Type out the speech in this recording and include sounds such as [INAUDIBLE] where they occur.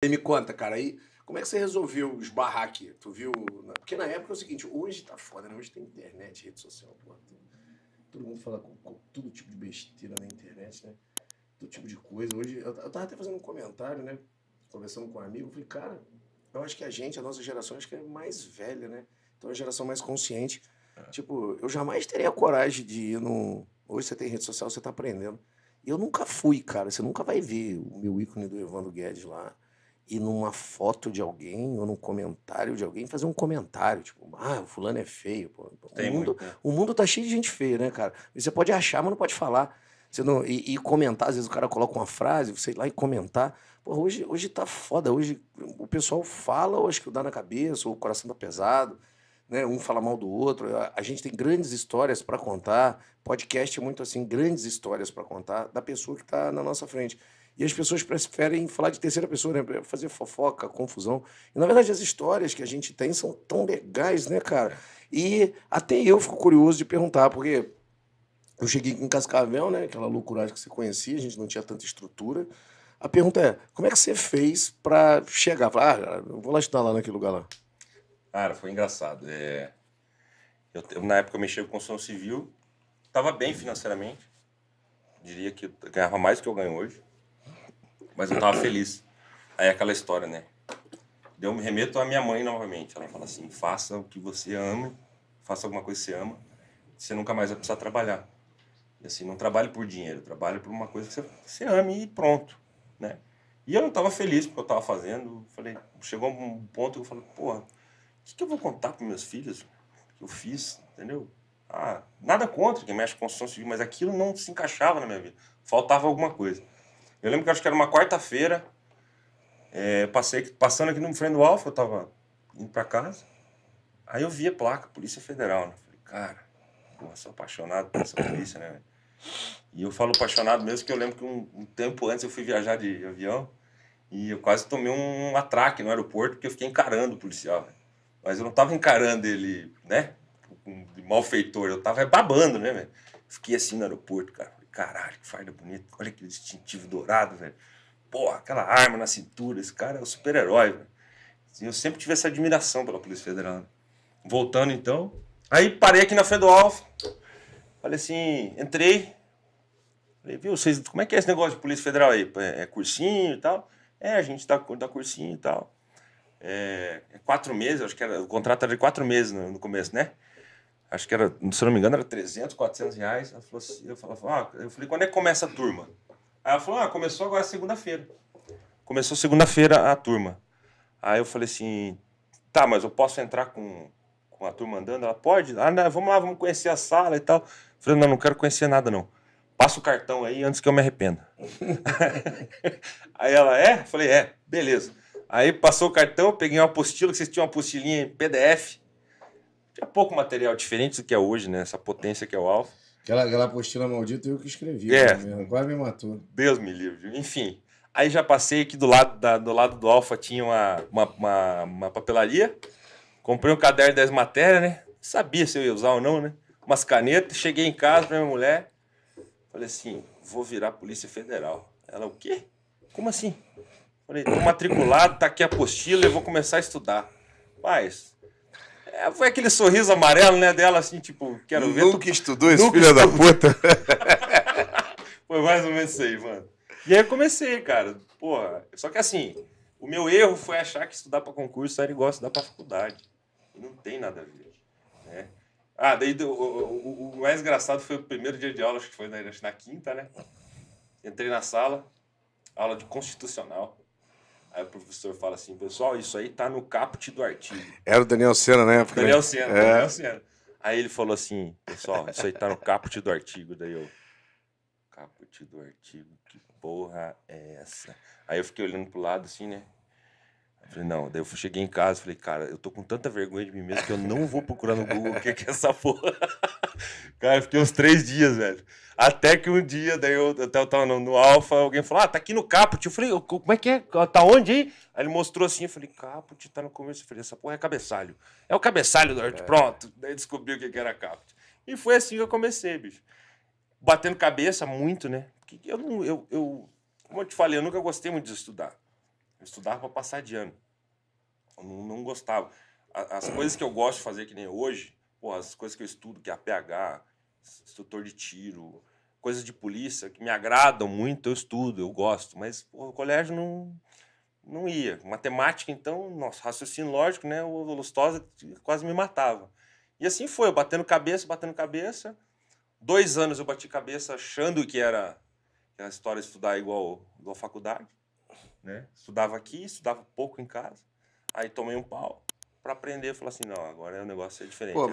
E me conta, cara, aí como é que você resolveu esbarrar aqui? Tu viu. Né? Porque na época é o seguinte, hoje tá foda, né? Hoje tem internet, rede social, pô, todo mundo fala com, com, todo tipo de besteira na internet, né? Todo tipo de coisa. Hoje, eu, eu tava até fazendo um comentário, né? Conversando com um amigo, eu falei, cara, eu acho que a gente, a nossa geração, acho que é mais velha, né? Então é a geração mais consciente. É. Tipo, eu jamais teria a coragem de ir num. Hoje você tem rede social, você tá aprendendo. E eu nunca fui, cara. Você nunca vai ver o meu ícone do Evandro Guedes lá e numa foto de alguém ou num comentário de alguém fazer um comentário, tipo, ah, o fulano é feio. Pô. Tem o, mundo, muito, né? o mundo tá cheio de gente feia, né, cara? Você pode achar, mas não pode falar. Você não, e, e, comentar, às vezes o cara coloca uma frase, você ir lá e comentar. Pô, hoje, hoje tá foda, hoje o pessoal fala, ou acho que dá na cabeça, ou o coração tá pesado, né? Um fala mal do outro. A, a gente tem grandes histórias para contar. Podcast é muito assim, grandes histórias para contar da pessoa que tá na nossa frente. E as pessoas preferem falar de terceira pessoa, né? Fazer fofoca, confusão. E, na verdade, as histórias que a gente tem são tão legais, né, cara? E até eu fico curioso de perguntar, porque eu cheguei em Cascavel, né? Aquela loucuragem que você conhecia, a gente não tinha tanta estrutura. A pergunta é, como é que você fez para chegar? Falar, ah, eu vou lá estudar lá naquele lugar lá. Cara, foi engraçado. É... Eu, na época eu mexia com construção civil, estava bem financeiramente. Diria que ganhava mais do que eu ganho hoje mas eu tava feliz. Aí aquela história, né? Eu me remeto à minha mãe novamente. Ela fala assim: faça o que você ama, faça alguma coisa que você ama, você nunca mais vai precisar trabalhar. E assim, não trabalhe por dinheiro, trabalhe por uma coisa que você, você ame e pronto, né? E eu não estava feliz com o que eu estava fazendo. Falei, chegou um ponto que eu falei, porra, o que, que, eu vou contar para meus filhos que eu fiz, entendeu? Ah, nada contra quem mexe com construção civil, mas aquilo não se encaixava na minha vida. Faltava alguma coisa. Eu lembro que acho que era uma quarta-feira, é, passei, passando aqui no frente do Alfa, eu tava indo para casa. Aí eu vi a placa, Polícia Federal, né? Falei, cara, pô, sou apaixonado por essa polícia, né? E eu falo apaixonado mesmo, que eu lembro que um, um, tempo antes eu fui viajar de avião e eu quase tomei um atraque no aeroporto porque eu fiquei encarando o policial. Né? Mas eu não tava encarando ele, né? De malfeitor, eu tava babando, né? Fiquei assim no aeroporto, cara caralho, que farda bonita. Olha aquele distintivo dourado, velho. Porra, aquela arma na cintura, esse cara é um super-herói, velho. E eu sempre tive essa admiração pela Polícia Federal. Voltando então. Aí parei aqui na Federal. Falei assim, entrei. Falei, viu, vocês, como é que é esse negócio de Polícia Federal aí? É, é cursinho e tal? É, a gente dá, tá, dá cursinho e tal. É, é quatro meses, acho que era, o contrato era de quatro meses no, no começo, né? acho que era, se não me engano, era 300, 400 reais. Ela falou assim, eu, falava, ah, eu falei, quando é que começa a turma? Aí ela falou, ah, começou agora segunda-feira. Começou segunda-feira a turma. Aí eu falei assim, tá, mas eu posso entrar com, com a turma andando? Ela, pode? Ah, não, vamos lá, vamos conhecer a sala e tal. Eu falei, não, não quero conhecer nada não. Passa o cartão aí antes que eu me arrependa. [LAUGHS] aí ela, é? Eu falei, é, beleza. Aí passou o cartão, peguei uma apostila, que vocês tinham uma apostilinha em PDF tinha é pouco material diferente do que é hoje, né? Essa potência que é o Alfa. Aquela, aquela apostila maldita eu que escrevi. É. Né? quase me matou. Deus me livre. Enfim. Aí já passei aqui do lado, da, do, lado do Alfa, tinha uma, uma, uma, uma papelaria. Comprei um caderno das matérias, né? Sabia se eu ia usar ou não, né? Umas canetas. Cheguei em casa pra minha mulher. Falei assim: vou virar Polícia Federal. Ela, o quê? Como assim? Falei, tô matriculado, tá aqui a apostila, eu vou começar a estudar. Mas, é, foi aquele sorriso amarelo, né, dela, assim, tipo, quero Nunca ver. Nunca que [LAUGHS] estudou esse filho da puta. [LAUGHS] foi mais ou menos isso aí, mano. E aí eu comecei, cara. Porra, só que assim, o meu erro foi achar que estudar para concurso era igual estudar para faculdade. Não tem nada a ver. Né? Ah, daí o, o, o, mais engraçado foi o primeiro dia de aula, acho que foi na, na quinta, né? Entrei na sala, aula de constitucional. Aí o professor fala assim, pessoal, isso aí tá no caput do artigo. Era o Daniel Sena na né? época. Daniel Sena, é. Daniel Sena. Aí ele falou assim, pessoal, isso aí tá no caput do artigo. Daí eu, caput do artigo, que porra é essa? Aí eu fiquei olhando pro lado assim, né? Falei, não. Daí eu cheguei em casa e falei, cara, eu tô com tanta vergonha de mim mesmo que eu não vou procurar no Google o que, que é essa porra. [LAUGHS] cara, eu fiquei uns três dias, velho. Até que um dia, daí eu, até eu tava no, no Alfa, alguém falou, ah, tá aqui no Caput. Eu falei, como é que é? Tá onde aí? Aí ele mostrou assim, eu falei, Caput, tá no começo. Eu falei, essa porra é cabeçalho. É o cabeçalho do Arte, é. pronto. Daí descobri o que, que era Caput. E foi assim que eu comecei, bicho. Batendo cabeça muito, né? Porque eu não, eu, eu, como eu te falei, eu nunca gostei muito de estudar. Eu estudava para passar de ano. Eu não, não gostava. As coisas que eu gosto de fazer, que nem hoje, pô, as coisas que eu estudo, que é a PH, instrutor de tiro, coisas de polícia que me agradam muito, eu estudo, eu gosto, mas o colégio não não ia. Matemática, então, nosso raciocínio lógico, né? O Lustosa quase me matava. E assim foi, eu batendo cabeça, batendo cabeça. Dois anos eu bati cabeça achando que era, que era a história de estudar igual, a faculdade né? Estudava aqui, estudava pouco em casa, aí tomei um pau para aprender, Falei assim, não, agora o negócio é diferente. Pô, é